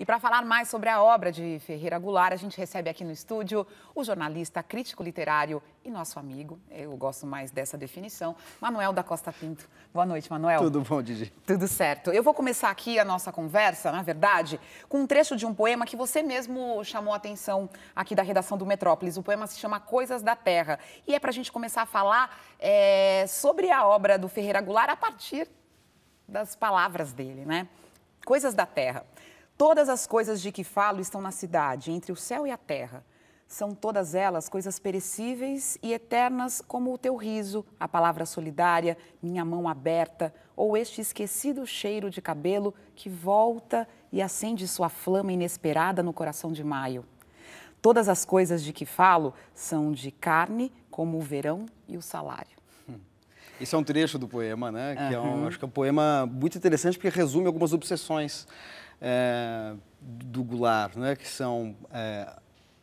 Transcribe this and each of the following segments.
E para falar mais sobre a obra de Ferreira Goulart, a gente recebe aqui no estúdio o jornalista, crítico literário e nosso amigo, eu gosto mais dessa definição, Manuel da Costa Pinto. Boa noite, Manuel. Tudo bom, Didi? Tudo certo. Eu vou começar aqui a nossa conversa, na verdade, com um trecho de um poema que você mesmo chamou a atenção aqui da redação do Metrópolis. O poema se chama Coisas da Terra. E é para a gente começar a falar é, sobre a obra do Ferreira Goulart a partir das palavras dele, né? Coisas da Terra. Todas as coisas de que falo estão na cidade, entre o céu e a terra. São todas elas coisas perecíveis e eternas, como o teu riso, a palavra solidária, minha mão aberta, ou este esquecido cheiro de cabelo que volta e acende sua flama inesperada no coração de maio. Todas as coisas de que falo são de carne, como o verão e o salário. Hum. Isso é um trecho do poema, né? Uhum. Que é um, acho que é um poema muito interessante porque resume algumas obsessões. Eh, do gular, né, que são é,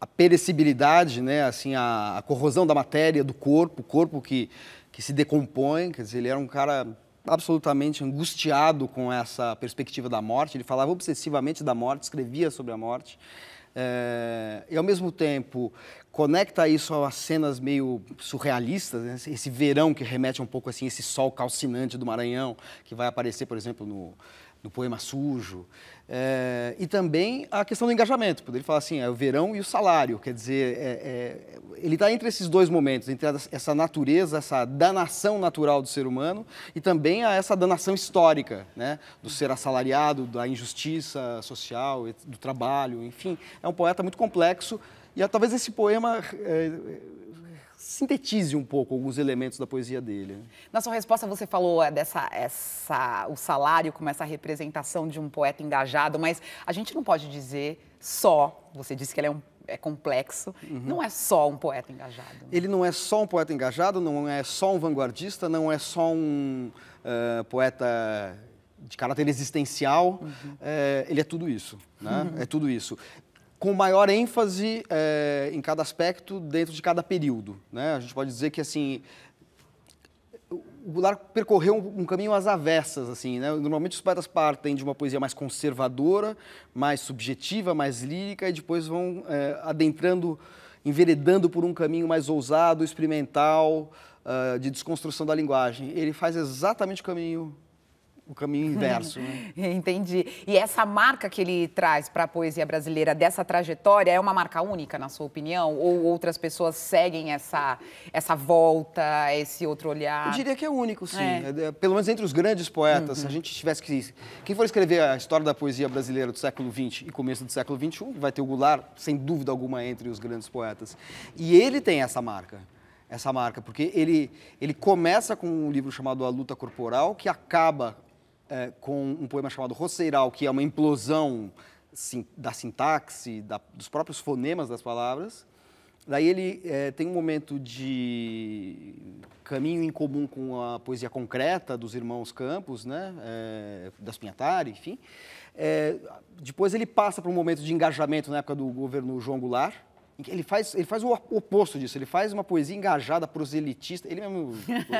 a perecibilidade, né, assim, a, a, corrosão da matéria, do corpo, o corpo que, que se decompõe, quer dizer, ele era um cara absolutamente angustiado com essa perspectiva da morte, ele falava obsessivamente da morte, escrevia sobre a morte, é, e ao mesmo tempo conecta isso a cenas meio surrealistas, né? esse verão que remete um pouco assim esse sol calcinante do Maranhão que vai aparecer, por exemplo, no do poema sujo. É, e também a questão do engajamento, poderia falar assim, é o verão e o salário, quer dizer, é, é, ele está entre esses dois momentos, entre essa natureza, essa danação natural do ser humano e também a essa danação histórica, né, do ser assalariado, da injustiça social, do trabalho, enfim, é um poeta muito complexo e talvez esse poema eh, sintetize um pouco alguns elementos da poesia dele. Né? Na sua resposta, você falou é, dessa essa, o salário como essa representação de um poeta engajado, mas a gente não pode dizer só, você disse que ele é um é complexo, uhum. não é só um poeta engajado. Né? Ele não é só um poeta engajado, não é só um vanguardista, não é só um uh, poeta de caráter existencial, uhum. é, ele é tudo isso, né? Uhum. É tudo isso com maior ênfase é, em cada aspecto dentro de cada período. Né? A gente pode dizer que assim o Goulart percorreu um, caminho às avessas, assim, né? Normalmente os poetas partem de uma poesia mais conservadora, mais subjetiva, mais lírica, e depois vão é, adentrando, enveredando por um caminho mais ousado, experimental, uh, de desconstrução da linguagem. Ele faz exatamente o caminho o caminho inverso. Né? Entendi. E essa marca que ele traz para a poesia brasileira dessa trajetória é uma marca única, na sua opinião? Ou outras pessoas seguem essa, essa volta, esse outro olhar? Eu diria que é único, sim. É. é, é pelo menos entre os grandes poetas, uhum. se a gente tivesse que. Quem for escrever a história da poesia brasileira do século XX e começo do século XXI, vai ter o Goulart, sem dúvida alguma, entre os grandes poetas. E ele tem essa marca essa marca, porque ele, ele começa com um livro chamado A Luta Corporal, que acaba é, com um poema chamado Rosseiral, que é uma implosão sim, da sintaxe, da, dos próprios fonemas das palavras. Daí ele é, tem um momento de caminho em comum com a poesia concreta dos irmãos Campos, né? É, das Pinhatari, enfim. É, depois ele passa para um momento de engajamento na época do governo João Goulart, ele faz, ele faz o oposto disso, ele faz uma poesia engajada, proselitista, ele mesmo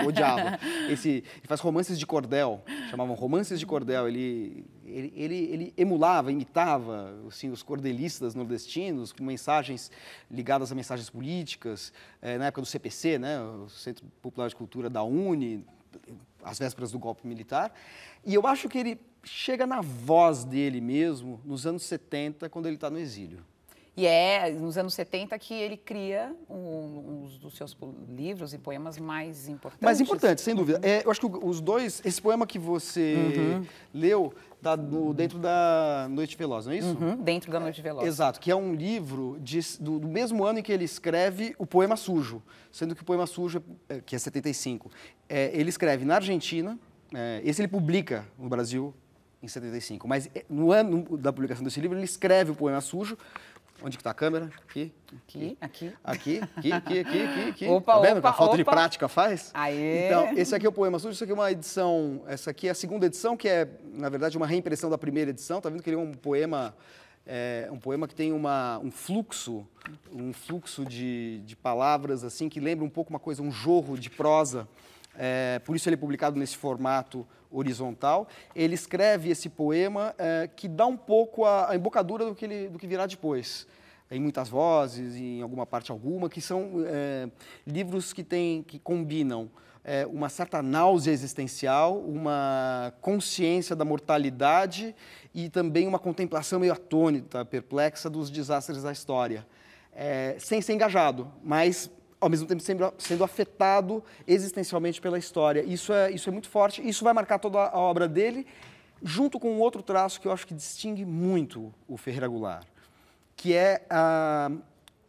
odiava. Esse, ele faz romances de cordel, chamavam romances de cordel, ele, ele, ele, ele emulava, imitava assim, os cordelistas nordestinos com mensagens ligadas a mensagens políticas, é, na época do CPC, né, o Centro Popular de Cultura da UNE, às vésperas do golpe militar. E eu acho que ele chega na voz dele mesmo nos anos 70, quando ele está no exílio. E é nos anos 70 que ele cria um, um, dos seus livros e poemas mais importantes. Mais importantes, sem dúvida. É, eu acho que os dois, esse poema que você uhum. leu está dentro da Noite Veloz, não é isso? Uhum, dentro da Noite Veloz. É, exato, que é um livro de, do, do, mesmo ano em que ele escreve o Poema Sujo, sendo que o Poema Sujo, é, que é 75, é, ele escreve na Argentina, é, esse ele publica no Brasil em 75, mas é, no ano da publicação desse livro ele escreve o Poema Sujo, Onde que tá a câmera? Aqui. Aqui, aqui. Aqui, aqui, aqui, aqui, aqui. aqui. Opa, tá vendo opa, a falta opa. de prática faz? Aê. Então, esse aqui é o Poema Sujo, isso aqui é uma edição, essa aqui é a segunda edição, que é, na verdade, uma reimpressão da primeira edição. Tá vendo que ele é um poema é um poema que tem uma, um fluxo, um fluxo de, de palavras assim que lembra um pouco uma coisa, um jorro de prosa é, por isso ele é publicado nesse formato horizontal. Ele escreve esse poema é, que dá um pouco a, a embocadura do que, ele, do que virá depois em muitas vozes, em alguma parte alguma, que são é, livros que, tem, que combinam é, uma certa náusea existencial, uma consciência da mortalidade e também uma contemplação meio atônita, perplexa dos desastres da história. É, sem ser engajado, mas ao mesmo tempo sendo, sendo afetado existencialmente pela história. Isso é, isso é muito forte, isso vai marcar toda a obra dele, junto com um outro traço que eu acho que distingue muito o Ferreira Goulart, que é a, ah,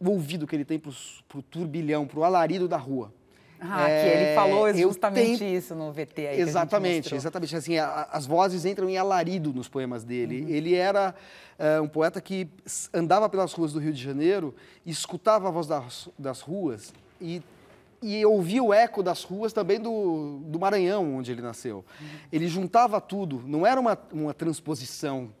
o ouvido que ele tem para o turbilhão, para o alarido da rua. Ah, é, que ele é, falou justamente tenho... isso no VT aí. Exatamente, exatamente. Assim, a, as vozes entram em alarido nos poemas dele. Uhum. Ele era é, um poeta que andava pelas ruas do Rio de Janeiro, escutava a voz das, das ruas e, e ouvia o eco das ruas também do, do Maranhão, onde ele nasceu. Ele juntava tudo, não era uma, uma transposição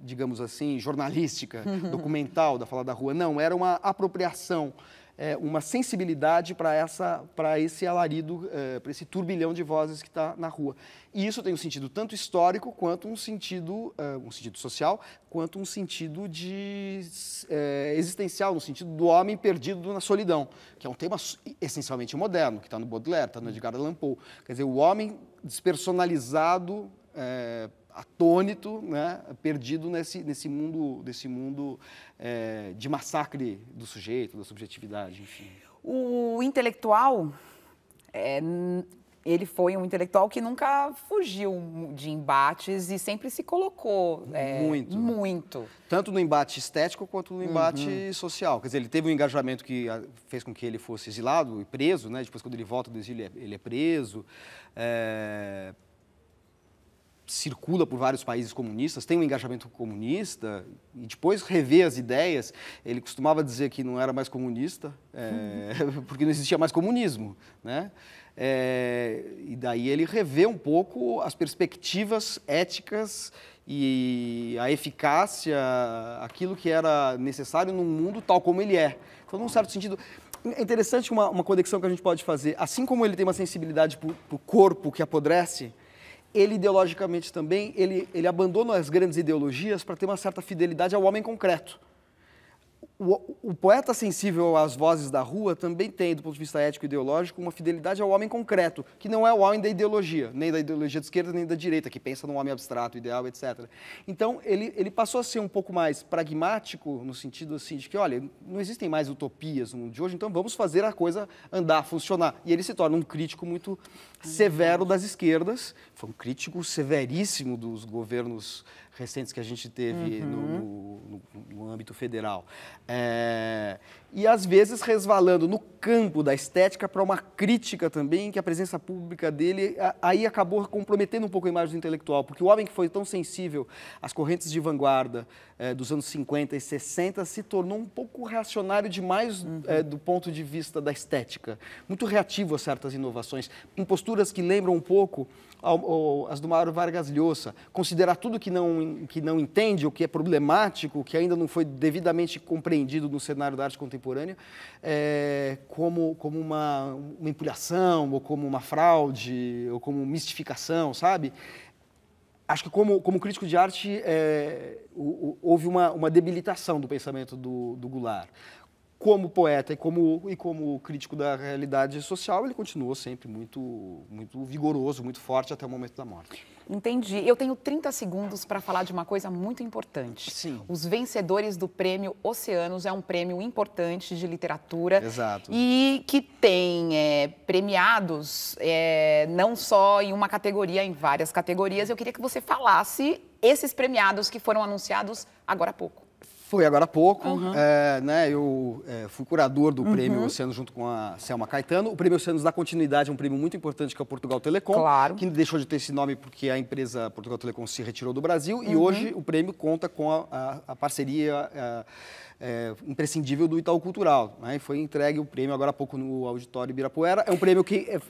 digamos assim, jornalística, documental da Fala da Rua. Não, era uma apropriação é, uma sensibilidade para esse alarido, é, para esse turbilhão de vozes que está na rua. E isso tem um sentido tanto histórico quanto um sentido, é, um sentido social, quanto um sentido de é, existencial, no sentido do homem perdido na solidão, que é um tema essencialmente moderno, que está no Baudelaire, está no Edgar Allan Poe. Quer dizer, o homem despersonalizado é, atônito, né, perdido nesse, nesse mundo, desse mundo é, de massacre do sujeito, da subjetividade, enfim. O intelectual, é, ele foi um intelectual que nunca fugiu de embates e sempre se colocou é, muito. muito. Tanto no embate estético quanto no embate uhum. social. Quer dizer, ele teve um engajamento que ah, fez com que ele fosse exilado e preso, né? Depois, quando ele volta do exílio, ele é, é preso. É circula por vários países comunistas, tem um engajamento comunista e depois revê as ideias. Ele costumava dizer que não era mais comunista é, porque não existia mais comunismo, né? É, e daí ele revê um pouco as perspectivas éticas e a eficácia, aquilo que era necessário num mundo tal como ele é. Então, num certo sentido, é interessante uma, uma conexão que a gente pode fazer. Assim como ele tem uma sensibilidade para o corpo que apodrece, ele ideologicamente também, ele, ele abandona as grandes ideologias para ter uma certa fidelidade ao homem concreto. O, o, poeta sensível às vozes da rua também tem, do ponto de vista ético e ideológico, uma fidelidade ao homem concreto, que não é o homem da ideologia, nem da ideologia de esquerda nem da direita, que pensa num homem abstrato, ideal, etc. Então, ele, ele passou a ser um pouco mais pragmático, no sentido assim, de que, olha, não existem mais utopias no mundo de hoje, então vamos fazer a coisa andar, funcionar. E ele se torna um crítico muito severo das esquerdas, foi um crítico severíssimo dos governos recentes que a gente teve uhum. no, no, no, âmbito federal. É, e às vezes resvalando no campo da estética para uma crítica também, que a presença pública dele aí acabou comprometendo um pouco a imagem do intelectual, porque o homem que foi tão sensível às correntes de vanguarda é, dos anos 50 e 60 se tornou um pouco reacionário demais uhum. é, do ponto de vista da estética, muito reativo a certas inovações, em posturas que lembram um pouco ao, ao, as do Mauro Vargas Llosa, considerar tudo que não que não entende, o que é problemático, o que ainda não foi devidamente compreendido no cenário da arte contemporânea, é, como, como uma, uma ou como uma fraude, ou como mistificação, sabe? acho que como, como crítico de arte é, houve uma, uma, debilitação do pensamento do, do Goulart como poeta e como, e como crítico da realidade social, ele continuou sempre muito, muito vigoroso, muito forte até o momento da morte. Entendi. Eu tenho 30 segundos para falar de uma coisa muito importante. Sim. Os vencedores do prêmio Oceanos é um prêmio importante de literatura. Exato. E que tem é, premiados é, não só em uma categoria, em várias categorias. Eu queria que você falasse esses premiados que foram anunciados agora há pouco. Foi agora há pouco, uhum. é, né? Eu é, fui curador do uhum. Prêmio Oceanos junto com a Selma Caetano. O Prêmio Oceanos dá continuidade a um prêmio muito importante que é o Portugal Telecom, claro. que deixou de ter esse nome porque a empresa Portugal Telecom se retirou do Brasil uhum. e hoje o prêmio conta com a, a, a parceria a, é, é, imprescindível do Itaú Cultural. Né? E foi entregue o prêmio agora há pouco no auditório Ibirapuera. É um prêmio que é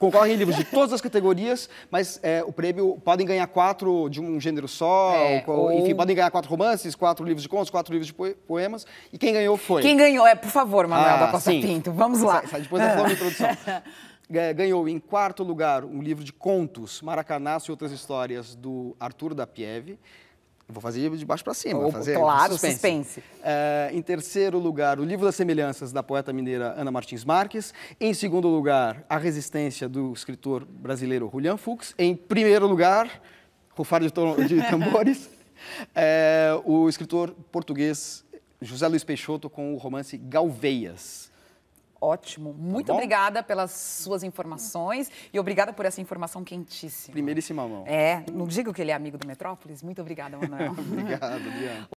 concorrem livros de todas as categorias, mas é, o prêmio podem ganhar quatro de um gênero só, é, ou, ou... enfim, podem ganhar quatro romances, quatro livros de contos, quatro livros de poemas. E quem ganhou foi. Quem ganhou é, por favor, Manuel ah, da Costa sim. Pinto. Vamos lá. Sai, sai depois da flor introdução. Ganhou em quarto lugar um livro de contos, Maracanaço e Outras Histórias, do Arthur da Pieve. Vou fazer de baixo para cima. Ou, fazer claro, suspense. suspense. É, em terceiro lugar, o Livro das Semelhanças, da poeta mineira Ana Martins Marques. Em segundo lugar, A Resistência, do escritor brasileiro Julian Fuchs. Em primeiro lugar, Rufar de, de Tambores, é, o escritor português José Luiz Peixoto com o romance Galveias ótimo. Muito tá obrigada pelas suas informações e obrigada por essa informação quentíssima. Primeiríssima mão. É, não digo que ele é amigo do Metrópolis. Muito obrigada, Manuel. obrigado, obrigado.